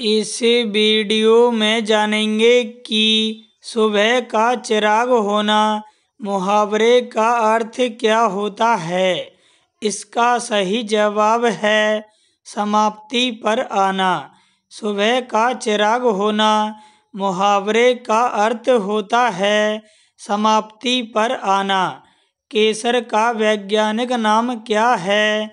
इस वीडियो में जानेंगे कि सुबह का चिराग होना मुहावरे का अर्थ क्या होता है इसका सही जवाब है समाप्ति पर आना सुबह का चिराग होना मुहावरे का अर्थ होता है समाप्ति पर आना केसर का वैज्ञानिक नाम क्या है